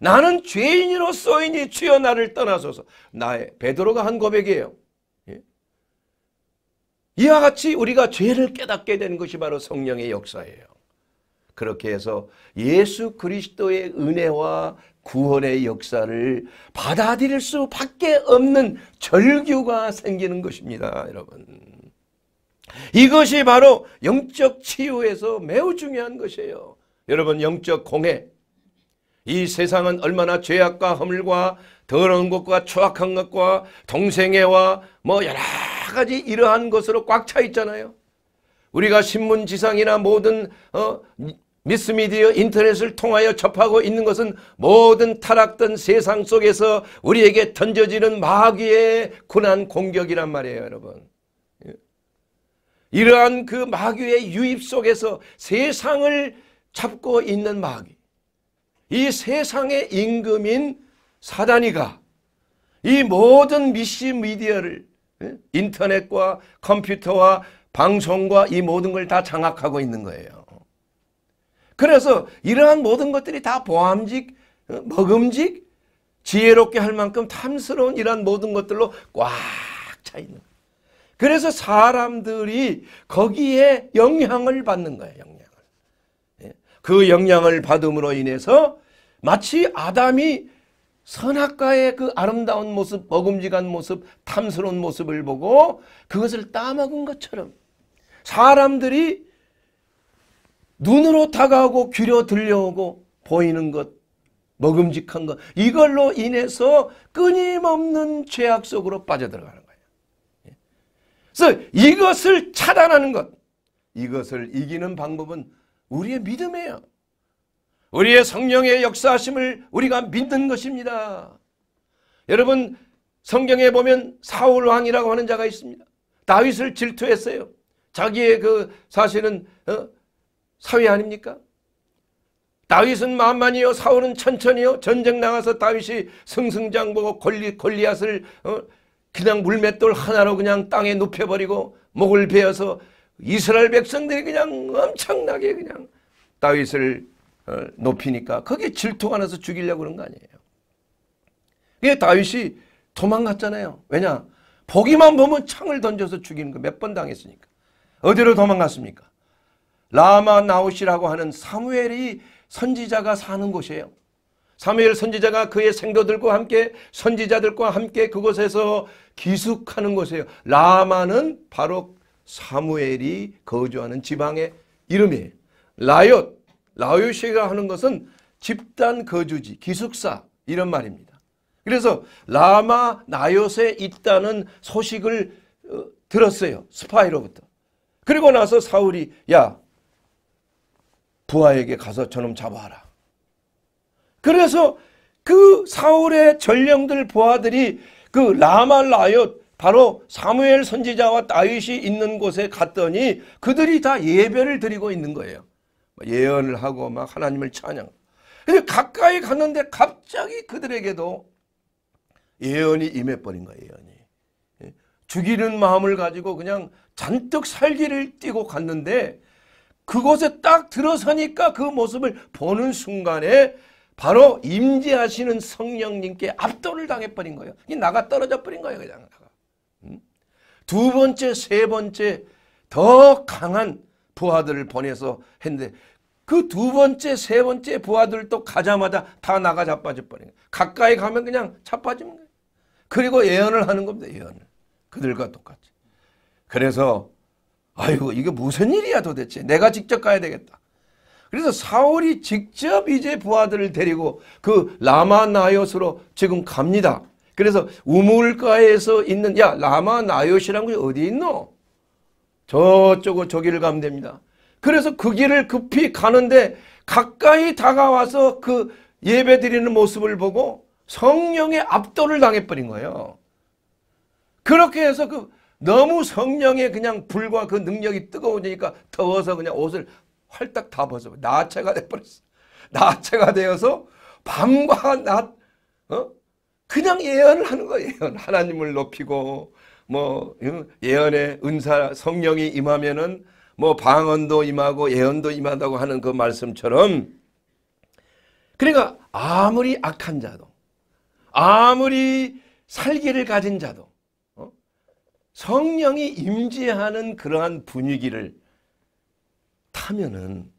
나는 죄인으로서이니 주여 나를 떠나소서 나의 베드로가 한 고백이에요 예. 이와 같이 우리가 죄를 깨닫게 되는 것이 바로 성령의 역사예요 그렇게 해서 예수 그리스도의 은혜와 구원의 역사를 받아들일 수밖에 없는 절규가 생기는 것입니다. 여러분 이것이 바로 영적 치유에서 매우 중요한 것이에요. 여러분 영적 공해 이 세상은 얼마나 죄악과 허물과 더러운 것과 추악한 것과 동생애와 뭐 여러 가지 이러한 것으로 꽉 차 있잖아요. 우리가 신문지상이나 모든 어, 미스미디어 인터넷을 통하여 접하고 있는 것은 모든 타락된 세상 속에서 우리에게 던져지는 마귀의 고난 공격이란 말이에요 여러분. 예. 이러한 그 마귀의 유입 속에서 세상을 잡고 있는 마귀. 이 세상의 임금인 사단이가 이 모든 미시미디어를 예, 인터넷과 컴퓨터와 방송과 이 모든 걸 다 장악하고 있는 거예요. 그래서 이러한 모든 것들이 다 보암직, 어, 먹음직, 지혜롭게 할 만큼 탐스러운 이러한 모든 것들로 꽉 차 있는 거예요. 그래서 사람들이 거기에 영향을 받는 거예요. 영향을. 예? 그 영향을 받음으로 인해서 마치 아담이 선악과의 그 아름다운 모습, 먹음직한 모습, 탐스러운 모습을 보고 그것을 따먹은 것처럼 사람들이 눈으로 다가오고 귀로 들려오고 보이는 것, 먹음직한 것 이걸로 인해서 끊임없는 죄악 속으로 빠져들어가는 거예요. 예. 그래서 이것을 차단하는 것, 이것을 이기는 방법은 우리의 믿음이에요. 우리의 성령의 역사심을 우리가 믿는 것입니다. 여러분 성경에 보면 사울 왕이라고 하는 자가 있습니다. 다윗을 질투했어요. 자기의 그 사실은 어? 사회 아닙니까? 다윗은 만만이요 사울은 천천히요 전쟁 나가서 다윗이 승승장구하고 권리, 골리앗을 어? 그냥 물맷돌 하나로 그냥 땅에 눕혀버리고 목을 베어서 이스라엘 백성들이 그냥 엄청나게 그냥 다윗을 어, 높이니까 거기에 질투가 나서 죽이려고 그런 거 아니에요. 그 다윗이 도망갔잖아요. 왜냐? 보기만 보면 창을 던져서 죽이는 거 몇 번 당했으니까. 어디로 도망갔습니까? 라마 나우시라고 하는 사무엘이 선지자가 사는 곳이에요. 사무엘 선지자가 그의 생도들과 함께 선지자들과 함께 그곳에서 기숙하는 곳이에요. 라마는 바로 사무엘이 거주하는 지방의 이름이에요. 라옅, 라요시가 하는 것은 집단 거주지, 기숙사 이런 말입니다. 그래서 라마 나옅에 있다는 소식을 어, 들었어요. 스파이로부터. 그리고 나서 사울이 야 부하에게 가서 저놈 잡아라. 그래서 그 사울의 전령들 부하들이 그 라말라요 바로 사무엘 선지자와 다윗이 있는 곳에 갔더니 그들이 다 예배를 드리고 있는 거예요. 뭐 예언을 하고 막 하나님을 찬양. 근데 가까이 갔는데 갑자기 그들에게도 예언이 임해버린 거예요. 예언이. 예? 죽이는 마음을 가지고 그냥 잔뜩 살기를 띠고 갔는데 그곳에 딱 들어서니까 그 모습을 보는 순간에 바로 임재하시는 성령님께 압도를 당해버린 거예요. 나가 떨어져 버린 거예요. 그냥 음? 두 번째, 세 번째 더 강한 부하들을 보내서 했는데 그 두 번째, 세 번째 부하들도 가자마자 다 나가 자빠져 버린 거예요. 가까이 가면 그냥 자빠지는 거예요. 그리고 예언을 하는 겁니다. 예언을. 그들과 똑같이. 그래서 아이고 이게 무슨 일이야 도대체 내가 직접 가야 되겠다. 그래서 사울이 직접 이제 부하들을 데리고 그 라마나요스로 지금 갑니다. 그래서 우물가에서 있는 야 라마나요시라는 곳이 어디 있노? 저쪽으로 저기를 가면 됩니다. 그래서 그 길을 급히 가는데 가까이 다가와서 그 예배 드리는 모습을 보고 성령의 압도를 당해버린 거예요. 그렇게 해서 그 너무 성령의 그냥 불과 그 능력이 뜨거워지니까 더워서 그냥 옷을 활딱 다 벗어. 나체가 돼버렸어. 나체가 되어서 밤과 낮, 어? 그냥 예언을 하는 거예요. 예언. 하나님을 높이고, 뭐, 예언의 은사, 성령이 임하면은 뭐 방언도 임하고 예언도 임한다고 하는 그 말씀처럼 그러니까 아무리 악한 자도 아무리 살기를 가진 자도 성령이 임재하는 그러한 분위기를 타면은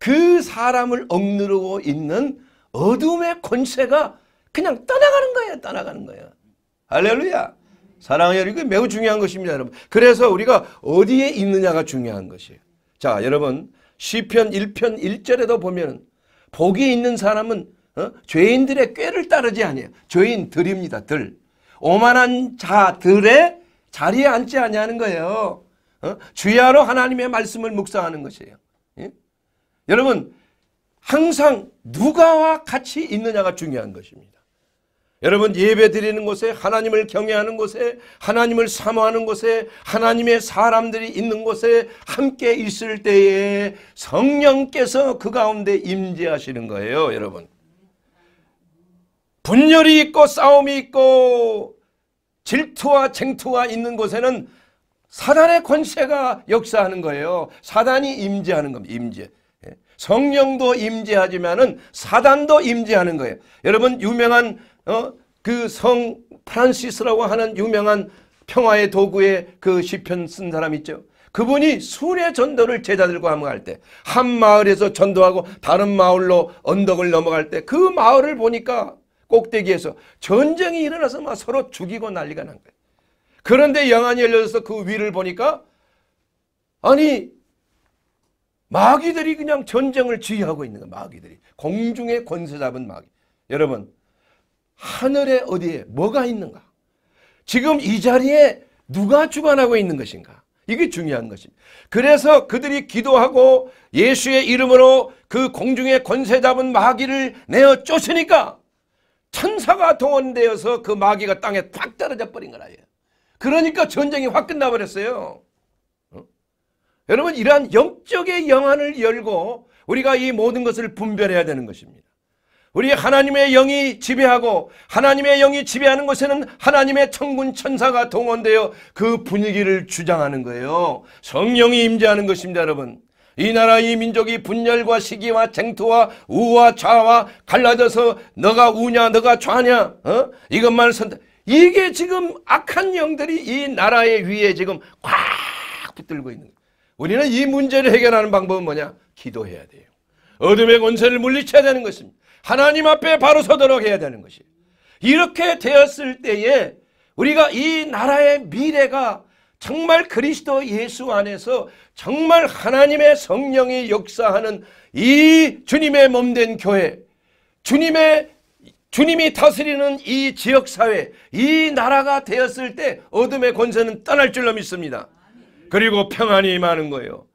그 사람을 억누르고 있는 어둠의 권세가 그냥 떠나가는 거예요. 떠나가는 거예요. 할렐루야. 사랑의 여러분 매우 중요한 것입니다. 여러분. 그래서 우리가 어디에 있느냐가 중요한 것이에요. 자 여러분 시편 1편 1절에도 보면 복이 있는 사람은 어? 죄인들의 꾀를 따르지 아니에요. 죄인들입니다. 들. 오만한 자들의 자리에 앉지 않냐는 거예요. 어? 주야로 하나님의 말씀을 묵상하는 것이에요. 예? 여러분 항상 누가와 같이 있느냐가 중요한 것입니다. 여러분 예배 드리는 곳에 하나님을 경외하는 곳에 하나님을 사모하는 곳에 하나님의 사람들이 있는 곳에 함께 있을 때에 성령께서 그 가운데 임재하시는 거예요, 여러분. 분열이 있고 싸움이 있고 질투와 쟁투가 있는 곳에는 사단의 권세가 역사하는 거예요. 사단이 임재하는 겁니다. 임재. 예. 성령도 임재하지만은 사단도 임재하는 거예요. 여러분 유명한 어, 그성 프란시스라고 하는 유명한 평화의 도구에 그 시편 쓴 사람 있죠. 그분이 순례 전도를 제자들과 함께할 때 한 마을에서 전도하고 다른 마을로 언덕을 넘어갈 때 그 마을을 보니까 꼭대기에서 전쟁이 일어나서 막 서로 죽이고 난리가 난 거예요. 그런데 영안이 열려서 그 위를 보니까 아니 마귀들이 그냥 전쟁을 지휘하고 있는 거예요. 마귀들이. 공중에 권세 잡은 마귀. 여러분 하늘에 어디에 뭐가 있는가? 지금 이 자리에 누가 주관하고 있는 것인가? 이게 중요한 것입니다. 그래서 그들이 기도하고 예수의 이름으로 그 공중에 권세 잡은 마귀를 내어 쫓으니까 천사가 동원되어서 그 마귀가 땅에 탁 떨어져 버린 거라요. 그러니까 전쟁이 확 끝나버렸어요. 어? 여러분 이러한 영적의 영안을 열고 우리가 이 모든 것을 분별해야 되는 것입니다. 우리 하나님의 영이 지배하고 하나님의 영이 지배하는 곳에는 하나님의 천군 천사가 동원되어 그 분위기를 주장하는 거예요. 성령이 임재하는 것입니다 여러분. 이 나라 이 민족이 분열과 시기와 쟁투와 우와 좌와 갈라져서 너가 우냐 너가 좌냐 어? 이것만 선택 이게 지금 악한 영들이 이 나라의 위에 지금 꽉 붙들고 있는 거예요. 우리는 이 문제를 해결하는 방법은 뭐냐? 기도해야 돼요. 어둠의 권세를 물리쳐야 되는 것입니다. 하나님 앞에 바로 서도록 해야 되는 것이 이렇게 되었을 때에 우리가 이 나라의 미래가 정말 그리스도 예수 안에서 정말 하나님의 성령이 역사하는 이 주님의 몸된 교회, 주님의 주님이 다스리는 이 지역사회, 이 나라가 되었을 때 어둠의 권세는 떠날 줄로 믿습니다. 그리고 평안이 임하는 거예요.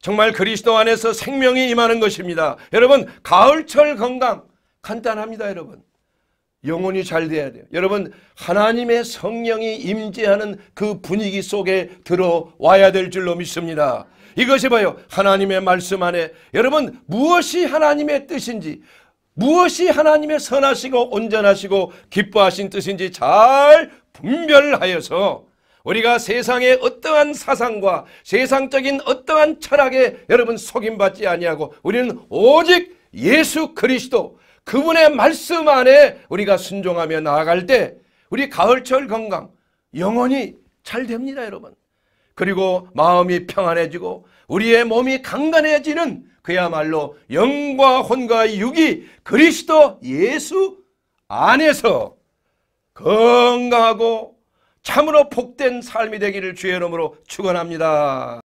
정말 그리스도 안에서 생명이 임하는 것입니다. 여러분 가을철 건강 간단합니다 여러분. 영혼이 잘 돼야 돼요. 여러분 하나님의 성령이 임재하는 그 분위기 속에 들어와야 될 줄로 믿습니다. 이것이 바요 하나님의 말씀 안에 여러분 무엇이 하나님의 뜻인지 무엇이 하나님의 선하시고 온전하시고 기뻐하신 뜻인지 잘 분별하여서 우리가 세상의 어떠한 사상과 세상적인 어떠한 철학에 여러분 속임받지 아니하고 우리는 오직 예수 그리스도 그분의 말씀 안에 우리가 순종하며 나아갈 때 우리 가을철 건강 영원히 잘 됩니다 여러분. 그리고 마음이 평안해지고 우리의 몸이 강간해지는 그야말로 영과 혼과 육이 그리스도 예수 안에서 건강하고 참으로 복된 삶이 되기를 주의 이름으로 축원합니다.